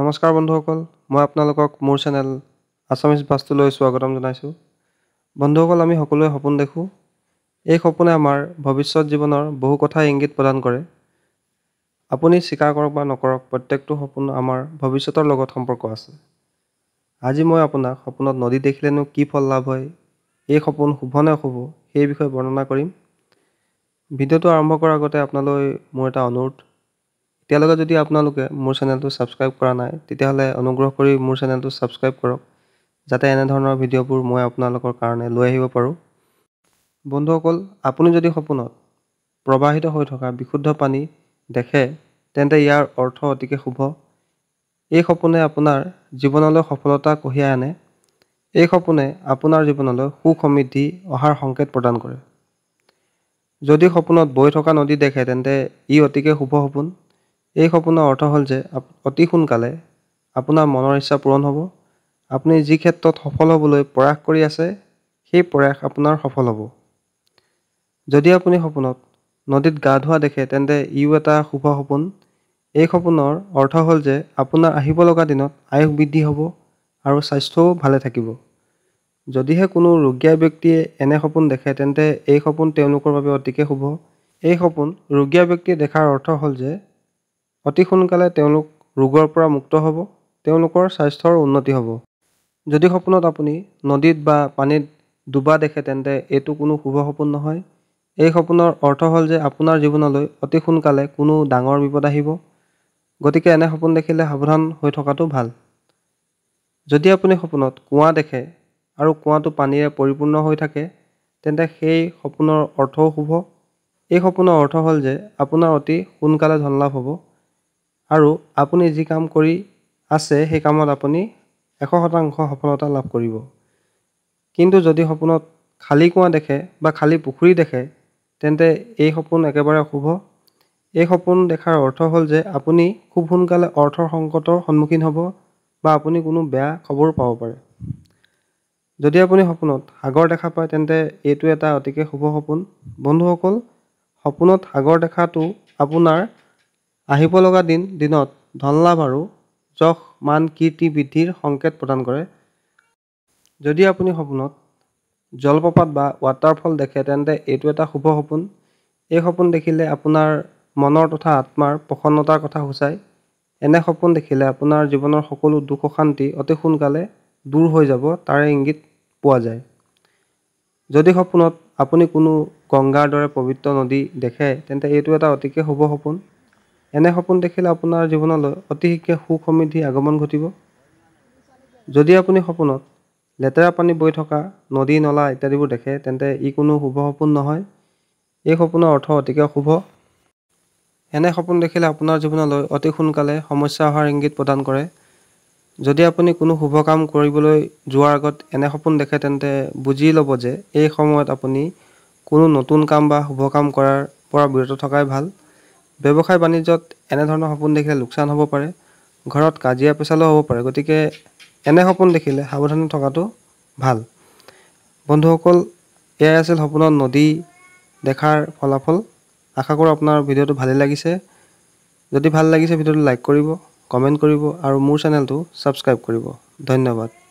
নমস্কাৰ বন্ধুসকল মই আপোনালোকক মোৰ চেনেল আছামিজ বাস্তুলৈ স্বাগতম জনাইছোঁ বন্ধুসকল আমি সকলোৱে সপোন দেখোঁ এই সপোনে আমাৰ ভৱিষ্যত জীৱনৰ বহু কথা ইংগিত প্ৰদান কৰে আপুনি স্বীকাৰ কৰক বা নকৰক প্ৰত্যেকটো সপোন আমাৰ ভৱিষ্যতৰ লগত সম্পৰ্ক আছে আজি মই আপোনাক সপোনত নদী দেখিলেনো কি ফল লাভ হয় এই সপোন শুভনে অশুভ সেই বিষয়ে বৰ্ণনা কৰিম ভিডিঅ'টো আৰম্ভ কৰাৰ আগতে আপোনালৈ মোৰ এটা অনুৰোধ এতিয়ালৈকে যদি আপোনালোকে মোৰ চেনেলটো ছাবস্ক্ৰাইব কৰা নাই তেতিয়াহ'লে অনুগ্ৰহ কৰি মোৰ চেনেলটো ছাবস্ক্ৰাইব কৰক যাতে এনেধৰণৰ ভিডিঅ'বোৰ মই আপোনালোকৰ কাৰণে লৈ আহিব পাৰোঁ বন্ধুসকল আপুনি যদি সপোনত প্ৰবাহিত হৈ থকা বিশুদ্ধ পানী দেখে তেন্তে ইয়াৰ অৰ্থ অতিকে শুভ এই সপোনে আপোনাৰ জীৱনলৈ সফলতা কঢ়িয়াই আনে এই সপোনে আপোনাৰ জীৱনলৈ সুখ সমৃদ্ধি অহাৰ সংকেত প্ৰদান কৰে যদি সপোনত বৈ থকা নদী দেখে তেন্তে ই অতিকে শুভ সপোন এই সপোনৰ অৰ্থ হ'ল যে অতি সোনকালে আপোনাৰ মনৰ ইচ্ছা পূৰণ হ'ব আপুনি যি ক্ষেত্ৰত সফল হ'বলৈ প্ৰয়াস কৰি আছে সেই প্ৰয়াস আপোনাৰ সফল হ'ব যদি আপুনি সপোনত নদীত গা ধোৱা দেখে তেন্তে ইও এটা শুভ সপোন এই সপোনৰ অৰ্থ হ'ল যে আপোনাৰ আহিব লগা দিনত আয়ুস বৃদ্ধি হ'ব আৰু স্বাস্থ্যও ভালে থাকিব যদিহে কোনো ৰোগীয়া ব্যক্তিয়ে এনে সপোন দেখে তেন্তে এই সপোন তেওঁলোকৰ বাবে অতিকে শুভ এই সপোন ৰোগীয়া ব্যক্তিয়ে দেখাৰ অৰ্থ হ'ল যে অতি সোনকালে তেওঁলোক ৰোগৰ পৰা মুক্ত হ'ব তেওঁলোকৰ স্বাস্থ্যৰ উন্নতি হ'ব যদি সপোনত আপুনি নদীত বা পানীত ডুবা দেখে তেন্তে এইটো কোনো শুভ সপোন নহয় এই সপোনৰ অৰ্থ হ'ল যে আপোনাৰ জীৱনলৈ অতি সোনকালে কোনো ডাঙৰ বিপদ আহিব গতিকে এনে সপোন দেখিলে সাৱধান হৈ থকাটো ভাল যদি আপুনি সপোনত কুঁৱা দেখে আৰু কুঁৱাটো পানীৰে পৰিপূৰ্ণ হৈ থাকে তেন্তে সেই সপোনৰ অৰ্থও শুভ এই সপোনৰ অৰ্থ হ'ল যে আপোনাৰ অতি সোনকালে ধন লাভ হ'ব আৰু আপুনি যি কাম কৰি আছে সেই কামত আপুনি এশ শতাংশ সফলতা লাভ কৰিব কিন্তু যদি সপোনত খালী কুঁৱা দেখে বা খালী পুখুৰী দেখে তেন্তে এই সপোন একেবাৰে অশুভ এই সপোন দেখাৰ অৰ্থ হ'ল যে আপুনি খুব সোনকালে অৰ্থৰ সংকটৰ সন্মুখীন হ'ব বা আপুনি কোনো বেয়া খবৰো পাব পাৰে যদি আপুনি সপোনত সাগৰ দেখা পায় তেন্তে এইটো এটা অতিকৈ শুভ সপোন বন্ধুসকল সপোনত সাগৰ দেখাটো আপোনাৰ আহিব লগা দিন দিনত ধন লাভ আৰু যশ মান কীৰ্তি বৃদ্ধিৰ সংকেত প্ৰদান কৰে যদি আপুনি সপোনত জলপ্ৰপাত বা ৱাটাৰফল দেখে তেন্তে এইটো এটা শুভ সপোন এই সপোন দেখিলে আপোনাৰ মনৰ তথা আত্মাৰ প্ৰসন্নতাৰ কথা সূচায় এনে সপোন দেখিলে আপোনাৰ জীৱনৰ সকলো দুখ অশান্তি অতি সোনকালে দূৰ হৈ যাব তাৰে ইংগিত পোৱা যায় যদি সপোনত আপুনি কোনো গংগাৰ দৰে পবিত্ৰ নদী দেখে তেন্তে এইটো এটা অতিকৈ শুভ সপোন এনে সপোন দেখিলে আপোনাৰ জীৱনলৈ অতি শীঘ্ৰে সুখ সমৃদ্ধি আগমন ঘটিব যদি আপুনি সপোনত লেতেৰা পানী বৈ থকা নদী নলা ইত্যাদিবোৰ দেখে তেন্তে ই কোনো শুভ সপোন নহয় এই সপোনৰ অৰ্থ অতিকে শুভ এনে সপোন দেখিলে আপোনাৰ জীৱনলৈ অতি সোনকালে সমস্যা অহাৰ ইংগিত প্ৰদান কৰে যদি আপুনি কোনো শুভ কাম কৰিবলৈ যোৱাৰ আগত এনে সপোন দেখে তেন্তে বুজি ল'ব যে এই সময়ত আপুনি কোনো নতুন কাম বা শুভ কাম কৰাৰ পৰা বিৰত থকাই ভাল ব্যৱসায় বাণিজ্যত এনেধৰণৰ সপোন দেখিলে লোকচান হ'ব পাৰে ঘৰত কাজিয়া পেচালো হ'ব পাৰে গতিকে এনে সপোন দেখিলে সাৱধানে থকাটো ভাল বন্ধুসকল এয়াই আছিল সপোনৰ নদী দেখাৰ ফলাফল আশা কৰোঁ আপোনাৰ ভিডিঅ'টো ভালেই লাগিছে যদি ভাল লাগিছে ভিডিঅ'টো লাইক কৰিব কমেণ্ট কৰিব আৰু মোৰ চেনেলটো ছাবস্ক্ৰাইব কৰিব ধন্যবাদ